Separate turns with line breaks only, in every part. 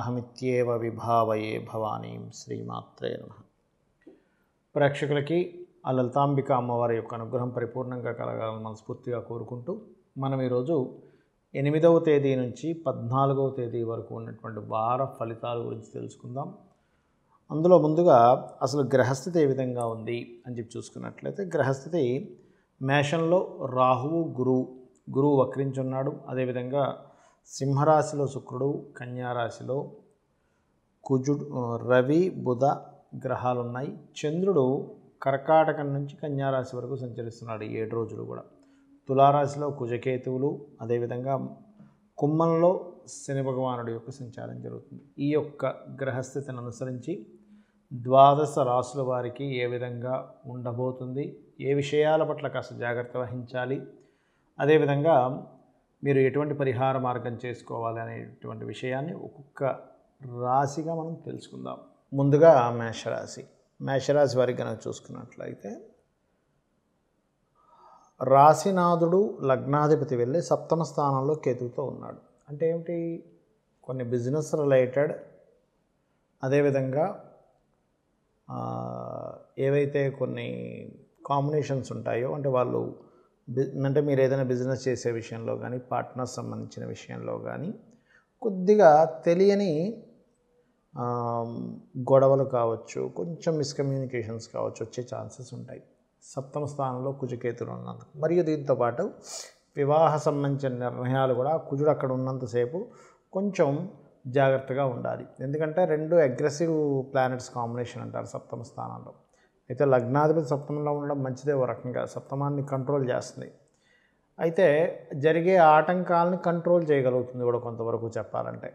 అహమిత్యేవ విభావయే భవానీ శ్రీమాత్రే నమ ప్రేక్షకులకి ఆ లలితాంబిక అమ్మవారి యొక్క అనుగ్రహం పరిపూర్ణంగా కలగాలని మనస్ఫూర్తిగా కోరుకుంటూ మనం ఈరోజు ఎనిమిదవ తేదీ నుంచి పద్నాలుగవ తేదీ వరకు ఉన్నటువంటి వార ఫలితాల గురించి తెలుసుకుందాం అందులో ముందుగా అసలు గ్రహస్థితి ఏ విధంగా ఉంది అని చెప్పి చూసుకున్నట్లయితే గ్రహస్థితి మేషంలో రాహువు గురువు గురువు వక్రించున్నాడు అదేవిధంగా సింహరాశిలో శుక్రుడు కన్యారాశిలో కుజుడు రవి బుధ గ్రహాలు ఉన్నాయి చంద్రుడు కర్కాటకం నుంచి కన్యారాశి వరకు సంచరిస్తున్నాడు ఏడు రోజులు కూడా తులారాశిలో కుజకేతువులు అదేవిధంగా కుమ్మంలో శని భగవానుడి యొక్క సంచారం జరుగుతుంది ఈ యొక్క గ్రహస్థితిని అనుసరించి ద్వాదశ రాసుల వారికి ఏ విధంగా ఉండబోతుంది ఏ విషయాల పట్ల కాస్త జాగ్రత్త వహించాలి అదేవిధంగా మీరు ఎటువంటి పరిహార మార్గం చేసుకోవాలి అనేటువంటి విషయాన్ని ఒక్కొక్క రాశిగా మనం తెలుసుకుందాం ముందుగా మేషరాశి మేషరాశి వారికి కనుక చూసుకున్నట్లయితే రాశినాథుడు లగ్నాధిపతి వెళ్ళి సప్తమ స్థానంలో కేతువుతో ఉన్నాడు అంటే ఏమిటి కొన్ని బిజినెస్ రిలేటెడ్ అదేవిధంగా ఏవైతే కొన్ని కాంబినేషన్స్ ఉంటాయో అంటే వాళ్ళు అంటే మీరు ఏదైనా బిజినెస్ చేసే విషయంలో కానీ పార్ట్నర్ సంబంధించిన విషయంలో కానీ కొద్దిగా తెలియని గొడవలు కావచ్చు కొంచెం మిస్కమ్యూనికేషన్స్ కావచ్చు వచ్చే ఛాన్సెస్ ఉంటాయి సప్తమ స్థానంలో కుజకేతులు ఉన్నంత మరియు దీంతో పాటు వివాహ సంబంధించిన నిర్ణయాలు కూడా కుజుడు అక్కడ ఉన్నంతసేపు కొంచెం జాగ్రత్తగా ఉండాలి ఎందుకంటే రెండు అగ్రెసివ్ ప్లానెట్స్ కాంబినేషన్ అంటారు సప్తమ స్థానంలో అయితే లగ్నాధిపతి సప్తమంలో ఉండడం మంచిదే ఓ రకంగా సప్తమాన్ని కంట్రోల్ చేస్తుంది అయితే జరిగే ఆటంకాలని కంట్రోల్ చేయగలుగుతుంది కూడా కొంతవరకు చెప్పాలంటే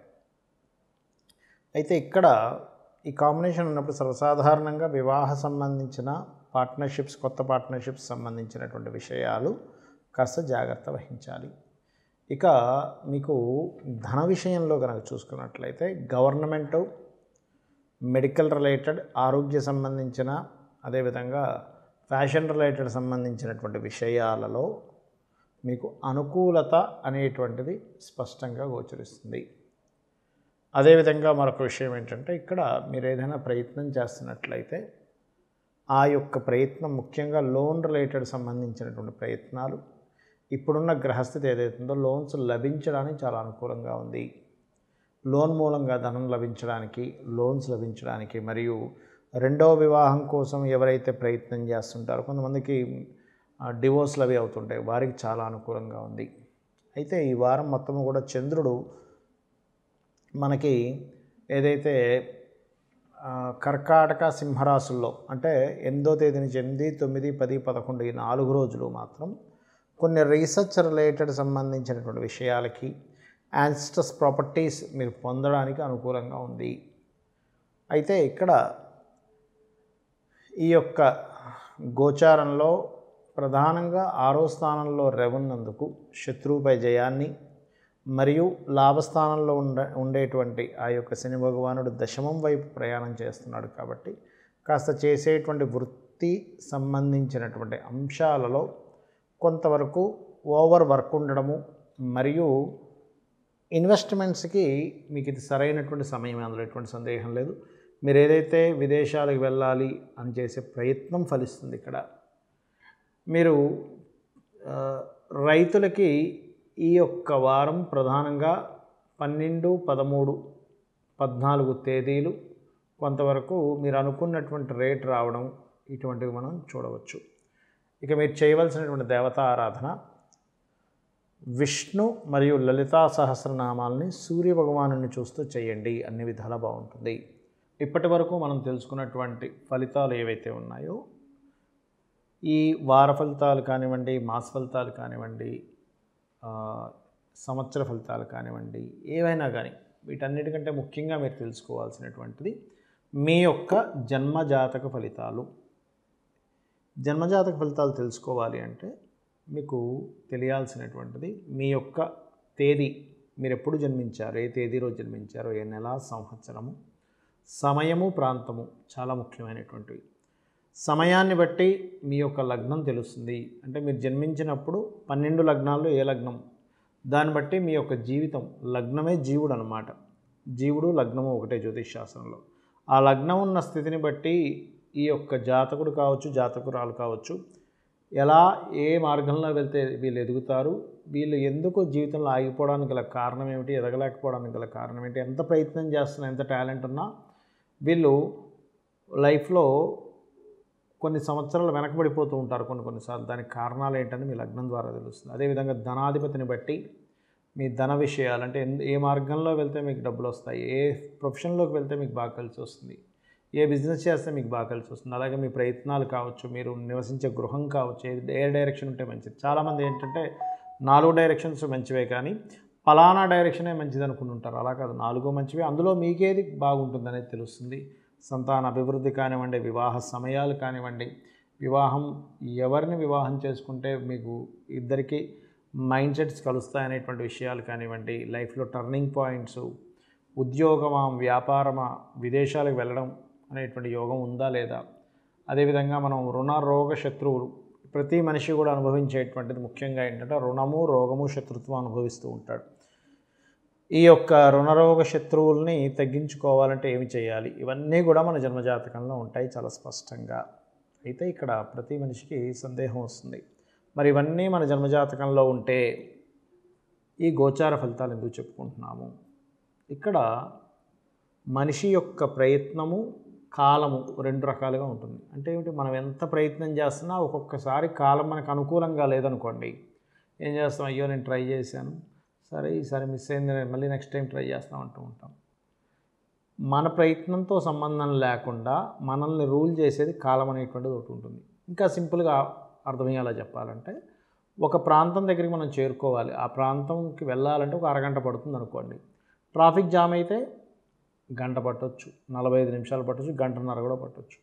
అయితే ఇక్కడ ఈ కాంబినేషన్ ఉన్నప్పుడు సర్వసాధారణంగా వివాహ సంబంధించిన పార్ట్నర్షిప్స్ కొత్త పార్ట్నర్షిప్స్ సంబంధించినటువంటి విషయాలు కాస్త జాగ్రత్త వహించాలి ఇక మీకు ధన విషయంలో కనుక చూసుకున్నట్లయితే గవర్నమెంటు మెడికల్ రిలేటెడ్ ఆరోగ్య సంబంధించిన అదేవిధంగా ఫ్యాషన్ రిలేటెడ్ సంబంధించినటువంటి విషయాలలో మీకు అనుకూలత అనేటువంటిది స్పష్టంగా గోచరిస్తుంది అదేవిధంగా మరొక విషయం ఏంటంటే ఇక్కడ మీరు ఏదైనా ప్రయత్నం చేస్తున్నట్లయితే ఆ యొక్క ప్రయత్నం ముఖ్యంగా లోన్ రిలేటెడ్ సంబంధించినటువంటి ప్రయత్నాలు ఇప్పుడున్న గ్రహస్థితి ఏదైతుందో లోన్స్ లభించడానికి చాలా అనుకూలంగా ఉంది లోన్ మూలంగా ధనం లభించడానికి లోన్స్ లభించడానికి మరియు రెండో వివాహం కోసం ఎవరైతే ప్రయత్నం చేస్తుంటారో కొంతమందికి డివోర్స్లు అవి అవుతుంటాయి వారికి చాలా అనుకూలంగా ఉంది అయితే ఈ వారం మొత్తం కూడా చంద్రుడు మనకి ఏదైతే కర్కాటక సింహరాశుల్లో అంటే ఎనిమిదో తేదీ నుంచి ఎనిమిది తొమ్మిది పది పదకొండు ఈ నాలుగు రోజులు మాత్రం కొన్ని రీసెర్చ్ రిలేటెడ్ సంబంధించినటువంటి విషయాలకి యాన్స్టస్ ప్రాపర్టీస్ మీరు పొందడానికి అనుకూలంగా ఉంది అయితే ఇక్కడ ఈ యొక్క గోచారంలో ప్రధానంగా ఆరో స్థానంలో రెవన్నందుకు శత్రువుపై జయాన్ని మరియు లాభస్థానంలో ఉండ ఉండేటువంటి ఆ యొక్క శని భగవానుడు దశమం వైపు ప్రయాణం చేస్తున్నాడు కాబట్టి కాస్త చేసేటువంటి వృత్తి సంబంధించినటువంటి అంశాలలో కొంతవరకు ఓవర్ వర్క్ ఉండడము మరియు ఇన్వెస్ట్మెంట్స్కి మీకు ఇది సరైనటువంటి సమయం అందులో ఎటువంటి సందేహం లేదు మీరు ఏదైతే విదేశాలకు వెళ్ళాలి అని చేసే ప్రయత్నం ఫలిస్తుంది ఇక్కడ మీరు రైతులకి ఈ యొక్క వారం ప్రధానంగా పన్నెండు పదమూడు పద్నాలుగు తేదీలు కొంతవరకు మీరు అనుకున్నటువంటి రేట్ రావడం ఇటువంటివి మనం చూడవచ్చు ఇక మీరు చేయవలసినటువంటి దేవత ఆరాధన విష్ణు మరియు లలితా సహస్రనామాలని సూర్య చూస్తూ చేయండి అన్ని విధాలా బాగుంటుంది ఇప్పటి వరకు మనం తెలుసుకున్నటువంటి ఫలితాలు ఏవైతే ఉన్నాయో ఈ వార ఫలితాలు కానివ్వండి మాస ఫలితాలు కానివ్వండి సంవత్సర ఫలితాలు కానివ్వండి ఏవైనా కానీ వీటన్నిటికంటే ముఖ్యంగా మీరు తెలుసుకోవాల్సినటువంటిది మీ యొక్క జన్మజాతక ఫలితాలు జన్మజాతక ఫలితాలు తెలుసుకోవాలి అంటే మీకు తెలియాల్సినటువంటిది మీ యొక్క తేదీ మీరు ఎప్పుడు జన్మించారు ఏ తేదీ రోజు జన్మించారో ఏ నెల సంవత్సరము సమయము ప్రాంతము చాలా ముఖ్యమైనటువంటివి సమయాన్ని బట్టి మీ యొక్క లగ్నం తెలుస్తుంది అంటే మీరు జన్మించినప్పుడు పన్నెండు లగ్నాల్లో ఏ లగ్నం దాన్ని బట్టి మీ యొక్క జీవితం లగ్నమే జీవుడు అనమాట జీవుడు లగ్నము ఒకటే జ్యోతిష్ శాస్త్రంలో ఆ లగ్నం ఉన్న స్థితిని బట్టి ఈ యొక్క జాతకుడు కావచ్చు జాతకురాలు కావచ్చు ఎలా ఏ మార్గంలో వెళ్తే వీళ్ళు ఎదుగుతారు వీళ్ళు ఎందుకు జీవితంలో ఆగిపోవడానికి గల కారణం ఏమిటి ఎదగలేకపోవడానికి గల కారణం ఏంటి ఎంత ప్రయత్నం చేస్తున్నా ఎంత టాలెంట్ ఉన్నా వీళ్ళు లైఫ్లో కొన్ని సంవత్సరాలు వెనకబడిపోతూ ఉంటారు కొన్ని కొన్నిసార్లు దానికి కారణాలు ఏంటని మీ లగ్నం ద్వారా తెలుస్తుంది అదేవిధంగా ధనాధిపతిని బట్టి మీ ధన విషయాలు అంటే ఏ మార్గంలో వెళ్తే మీకు డబ్బులు వస్తాయి ఏ ప్రొఫెషన్లోకి వెళ్తే మీకు బాగా కలిసి వస్తుంది ఏ బిజినెస్ చేస్తే మీకు బాగా కలిసి వస్తుంది అలాగే మీ ప్రయత్నాలు కావచ్చు మీరు నివసించే గృహం కావచ్చు ఏ డైరెక్షన్ ఉంటే మంచిది చాలామంది ఏంటంటే నాలుగు డైరెక్షన్స్ మంచివే కానీ ఫలానా డైరెక్షనే మంచిది అనుకుంటుంటారు అలా కాదు నాలుగో మంచివి అందులో మీకేది బాగుంటుందనేది తెలుస్తుంది సంతాన అభివృద్ధి కానివ్వండి వివాహ సమయాలు కానివ్వండి వివాహం ఎవరిని వివాహం చేసుకుంటే మీకు ఇద్దరికి మైండ్ సెట్స్ కలుస్తాయనేటువంటి విషయాలు కానివ్వండి లైఫ్లో టర్నింగ్ పాయింట్స్ ఉద్యోగమా వ్యాపారమా విదేశాలకు వెళ్ళడం అనేటువంటి యోగం ఉందా లేదా అదేవిధంగా మనం రుణ రోగ శత్రువులు ప్రతి మనిషి కూడా అనుభవించేటువంటిది ముఖ్యంగా ఏంటంటే రుణము రోగము శత్రుత్వం అనుభవిస్తూ ఉంటాడు ఈ యొక్క రుణరోగ శత్రువుల్ని తగ్గించుకోవాలంటే ఏమి చేయాలి ఇవన్నీ కూడా మన జన్మజాతకంలో ఉంటాయి చాలా స్పష్టంగా అయితే ఇక్కడ ప్రతి మనిషికి సందేహం వస్తుంది మరి ఇవన్నీ మన జన్మజాతకంలో ఉంటే ఈ గోచార ఫలితాలు ఎందుకు చెప్పుకుంటున్నాము ఇక్కడ మనిషి యొక్క ప్రయత్నము కాలము రెండు రకాలుగా ఉంటుంది అంటే ఏమిటి మనం ఎంత ప్రయత్నం చేస్తున్నా ఒక్కొక్కసారి కాలం మనకు అనుకూలంగా లేదనుకోండి ఏం చేస్తాం అయ్యో నేను ట్రై చేశాను సరే ఈసారి మిస్ అయింది మళ్ళీ నెక్స్ట్ టైం ట్రై చేస్తాం అంటూ ఉంటాం మన ప్రయత్నంతో సంబంధం లేకుండా మనల్ని రూల్ చేసేది కాలం అనేటువంటిది ఒకటి ఉంటుంది ఇంకా సింపుల్గా అర్థమయ్యేలా చెప్పాలంటే ఒక ప్రాంతం దగ్గరికి మనం చేరుకోవాలి ఆ ప్రాంతంకి వెళ్ళాలంటే ఒక అరగంట పడుతుంది అనుకోండి ట్రాఫిక్ జామ్ అయితే గంట పట్టవచ్చు నలభై ఐదు నిమిషాలు పట్టొచ్చు గంటన్నర కూడా పట్టవచ్చు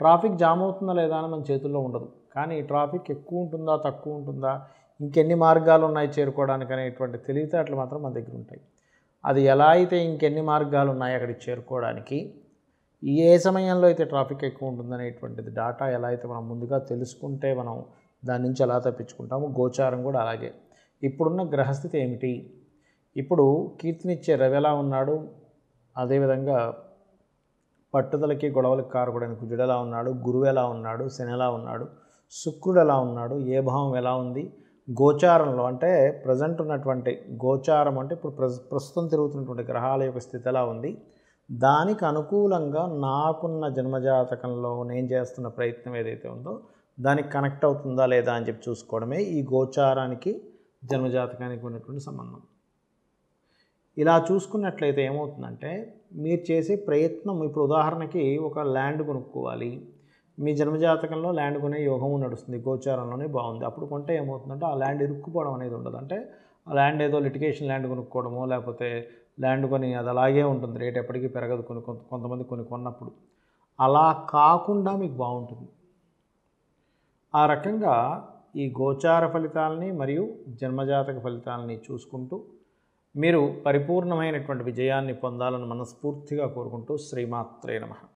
ట్రాఫిక్ జామ్ అవుతుందా లేదా అని మన చేతుల్లో ఉండదు కానీ ట్రాఫిక్ ఎక్కువ ఉంటుందా తక్కువ ఉంటుందా ఇంకెన్ని మార్గాలు ఉన్నాయి చేరుకోవడానికి అనేటువంటి తెలివితేటలు మాత్రం మన దగ్గర ఉంటాయి అది ఎలా అయితే ఇంకెన్ని మార్గాలు ఉన్నాయి అక్కడికి చేరుకోవడానికి ఏ సమయంలో అయితే ట్రాఫిక్ ఎక్కువ ఉంటుందనేటువంటిది డాటా ఎలా అయితే మనం ముందుగా తెలుసుకుంటే మనం దాని నుంచి ఎలా తప్పించుకుంటాము గోచారం కూడా అలాగే ఇప్పుడున్న గ్రహస్థితి ఏమిటి ఇప్పుడు కీర్తినిచ్చే రవి ఎలా ఉన్నాడు అదేవిధంగా పట్టుదలకి గొడవలకి కారకుడైన కుజుడు ఎలా ఉన్నాడు గురువు ఎలా ఉన్నాడు శని ఎలా ఉన్నాడు శుక్రుడు ఎలా ఉన్నాడు ఏ భావం ఎలా ఉంది గోచారంలో అంటే ప్రజెంట్ ఉన్నటువంటి గోచారం అంటే ఇప్పుడు ప్ర ప్రస్తుతం తిరుగుతున్నటువంటి గ్రహాల యొక్క స్థితి ఎలా ఉంది దానికి అనుకూలంగా నాకున్న జన్మజాతకంలో నేను చేస్తున్న ప్రయత్నం ఏదైతే ఉందో దానికి కనెక్ట్ అవుతుందా లేదా అని చెప్పి చూసుకోవడమే ఈ గోచారానికి జన్మజాతకానికి ఉన్నటువంటి సంబంధం ఇలా చూసుకున్నట్లయితే ఏమవుతుందంటే మీరు చేసే ప్రయత్నం ఇప్పుడు ఉదాహరణకి ఒక ల్యాండ్ కొనుక్కోవాలి మీ జన్మజాతకంలో ల్యాండ్ కొనే యోగము నడుస్తుంది గోచారంలోనే బాగుంది అప్పుడు కొంటే ఏమవుతుందంటే ఆ ల్యాండ్ ఇరుక్కుపోవడం అనేది ఉండదు అంటే ఆ ల్యాండ్ ఏదో లిటికేషన్ ల్యాండ్ కొనుక్కోవడమో లేకపోతే ల్యాండ్ కొని అది అలాగే ఉంటుంది రేట్ ఎప్పటికీ పెరగదు కొన్ని కొంతమంది కొన్ని కొన్నప్పుడు అలా కాకుండా మీకు బాగుంటుంది ఆ రకంగా ఈ గోచార ఫలితాలని మరియు జన్మజాతక ఫలితాలని చూసుకుంటూ మీరు పరిపూర్ణమైనటువంటి విజయాన్ని పొందాలని మనస్ఫూర్తిగా కోరుకుంటూ శ్రీమాత్రే నమ